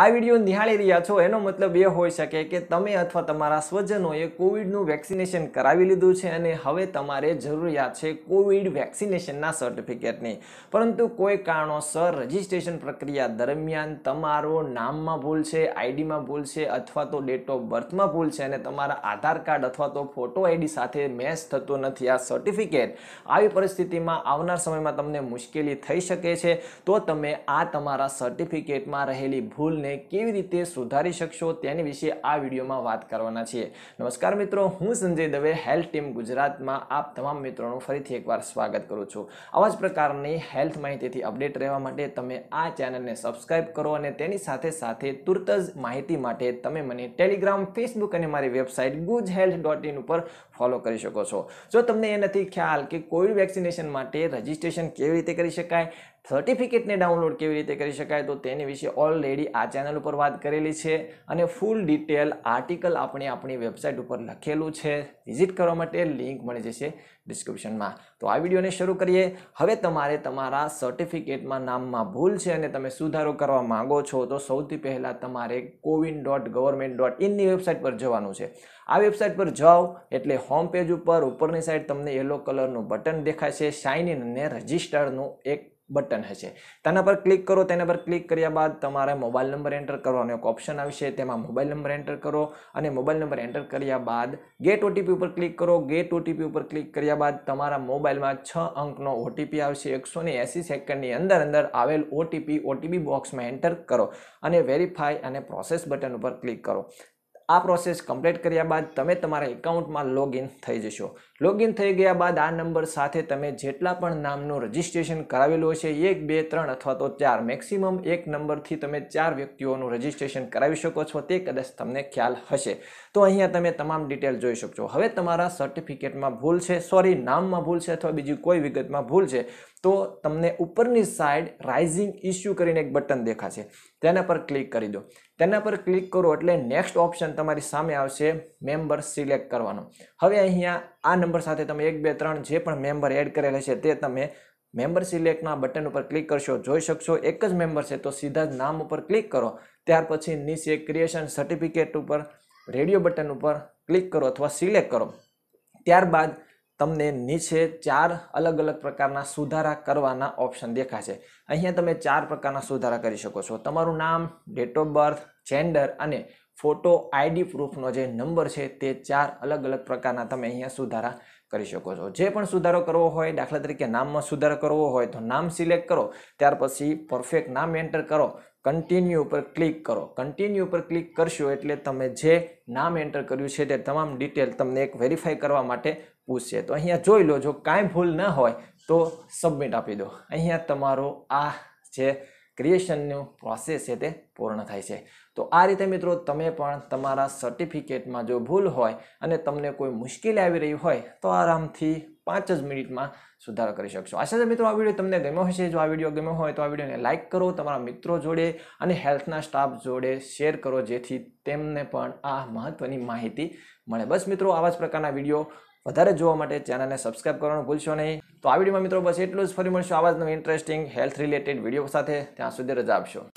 આ વિડીયો નિહાળી રહ્યા છો એનો મતલબ એ હોઈ શકે કે તમે અથવા તમારા સ્વજનોએ કોવિડનું વેક્સિનેશન કરાવી લીધું છે અને હવે તમારે જરૂરિયાત છે કોવિડ વેક્સિનેશનના સર્ટિફિકેટની પરંતુ કોઈ કારણોસર રજિસ્ટ્રેશન પ્રક્રિયા દરમિયાન તમારો નામમાં ભૂલ છે આઈડીમાં ભૂલ છે અથવા તો ડેટ ઓફ બર્થમાં ભૂલ છે અને તમારા આધાર કાર્ડ અથવા તો ફોટો આઈડી સાથે મેચ થતો નથી આ સર્ટિફિકેટ આવી પરિસ્થિતિમાં આવનાર સમયમાં તમને મુશ્કેલી થઈ શકે છે તો તમે આ તમારા સર્ટિફિકેટમાં રહેલી ભૂલ કાનૂનને કેવી રીતે સુધારી શકશો તેની વિશે આ વિડીયોમાં વાત કરવાના છીએ નમસ્કાર મિત્રો હું સંજય દવે હેલ્થ ટીમ ગુજરાતમાં આપ તમામ મિત્રોનું ફરીથી એકવાર સ્વાગત કરું છું આવા જ પ્રકારની હેલ્થ માહિતીથી અપડેટ રહેવા માટે તમે આ ચેનલને સબસ્ક્રાઇબ કરો અને તેની સાથે સાથે તુરત જ માહિતી માટે તમે મને ટેલિગ્રામ ફેસબુક અને મારી website Guj health dot in ઉપર ફોલો કરી શકો છો જો તમને એ નથી ખ્યાલ કે કોવિડ વેક્સિનેશન માટે રજિસ્ટ્રેશન કેવી રીતે કરી શકાય સર્ટિફિકેટને ડાઉનલોડ કેવી રીતે કરી શકાય તો તેની વિશે ઓલરેડી આ ચેનલ ઉપર વાત કરેલી છે અને ફૂલ ડિટેલ આર્ટિકલ આપણે આપણી વેબસાઇટ ઉપર લખેલું છે વિઝિટ કરવા માટે લિંક મળી જશે ડિસ્ક્રિપ્શનમાં તો આ વિડીયોને શરૂ કરીએ હવે તમારે તમારા સર્ટિફિકેટમાં નામમાં ભૂલ છે અને તમે સુધારો કરવા માગો છો તો સૌથી પહેલાં તમારે કોવિન ડોટ ગવર્મેન્ટ ડોટ ઇનની વેબસાઇટ પર જવાનું છે આ વેબસાઇટ પર જાઓ એટલે હોમ પેજ ઉપર ઉપરની સાઈડ તમને યલો કલરનું બટન દેખાય છે સાઇન ઇન અને રજિસ્ટરનું એક બટન હશે તેના પર ક્લિક કરો તેના પર ક્લિક કર્યા બાદ તમારે મોબાઈલ નંબર એન્ટર કરવાનો એક ઓપ્શન આવશે તેમાં મોબાઈલ નંબર એન્ટર કરો અને મોબાઈલ નંબર એન્ટર કર્યા બાદ ગેટ ઓટીપી ઉપર ક્લિક કરો ગેટ ઓટીપી ઉપર ક્લિક કર્યા બાદ તમારા મોબાઈલમાં છ અંકનો ઓટીપી આવશે એકસો ને એંસી સેકન્ડની અંદર અંદર આવેલ ઓટીપી ઓટીપી બોક્સમાં એન્ટર કરો અને વેરીફાય અને પ્રોસેસ બટન ઉપર ક્લિક કરો આ પ્રોસેસ કમ્પ્લીટ કર્યા બાદ તમે તમારા એકાઉન્ટમાં લોગિન થઈ જશો લોગિન થઈ ગયા બાદ આ નંબર સાથે તમે જેટલા પણ નામનું રજિસ્ટ્રેશન કરાવેલું હશે એક બે ત્રણ અથવા તો ચાર મેક્સિમમ એક નંબરથી તમે ચાર વ્યક્તિઓનું રજિસ્ટ્રેશન કરાવી શકો છો તે કદાચ તમને ખ્યાલ હશે તો અહીંયા તમે તમામ ડિટેલ જોઈ શકશો હવે તમારા સર્ટિફિકેટમાં ભૂલ છે સોરી નામમાં ભૂલ છે અથવા બીજી કોઈ વિગતમાં ભૂલ છે તો તમને ઉપરની સાઈડ રાઇઝિંગ ઇસ્યુ કરીને એક બટન દેખાશે તેના પર ક્લિક કરી દો તેના પર ક્લિક કરો એટલે નેક્સ્ટ ઓપ્શન તમારી સામે આવશે મેમ્બર સિલેક્ટ કરવાનો હવે અહીંયા આ નંબર સાથે તમે એક બે ત્રણ જે પણ મેમ્બર એડ કરેલા છે તે તમે મેમ્બર સિલેક્ટના બટન ઉપર ક્લિક કરશો જોઈ શકશો એક જ મેમ્બર છે તો સીધા જ નામ ઉપર ક્લિક કરો ત્યાર પછી નીચે ક્રિએશન સર્ટિફિકેટ ઉપર રેડિયો બટન ઉપર ક્લિક કરો અથવા સિલેક્ટ કરો ત્યારબાદ તમને નીચે ચાર અલગ અલગ પ્રકારના સુધારા કરવાના ઓપ્શન દેખાશે અહીંયા તમે ચાર પ્રકારના સુધારા કરી શકો છો તમારું નામ ડેટ ઓફ બર્થ જેન્ડર અને ફોટો આઈડી પ્રૂફનો જે નંબર છે તે ચાર અલગ અલગ પ્રકારના તમે અહીંયા સુધારા કરી શકો છો જે પણ સુધારો કરવો હોય દાખલા તરીકે નામમાં સુધારો કરવો હોય તો નામ સિલેક્ટ કરો ત્યાર પછી પરફેક્ટ નામ એન્ટર કરો કન્ટિન્યુ ઉપર ક્લિક કરો કન્ટિન્યુ ઉપર ક્લિક કરશો એટલે તમે જે નામ એન્ટર કર્યું છે તે તમામ ડિટેલ તમને એક વેરીફાઈ કરવા માટે પૂછશે તો અહીંયા જોઈ લો જો કાંઈ ભૂલ ન હોય તો સબમિટ આપી દો અહીંયા તમારો આ જે ક્રિએશનનું પ્રોસેસ છે તે પૂર્ણ થાય છે તો આ રીતે મિત્રો તમે પણ તમારા સર્ટિફિકેટમાં જો ભૂલ હોય અને તમને કોઈ મુશ્કેલી આવી રહી હોય તો આરામથી પાંચ જ મિનિટમાં સુધારો કરી શકશો આશા છે મિત્રો આ વિડીયો તમને ગમ્યો હશે જો આ વિડીયો ગમ્યો હોય તો આ વિડીયોને લાઇક કરો તમારા મિત્રો જોડે અને હેલ્થના સ્ટાફ જોડે શેર કરો જેથી તેમને પણ આ મહત્ત્વની માહિતી મળે બસ મિત્રો આવા જ પ્રકારના વિડીયો વધારે જોવા માટે ચેનલને સબસ્ક્રાઇબ કરવાનું ભૂલશો નહીં તો આ વિડીયોમાં મિત્રો બસ એટલું જ ફરી મળશો આવા જ ઇન્ટરેસ્ટિંગ હેલ્થ રિલેટેડ વિડીયો સાથે ત્યાં સુધી રજા આપશો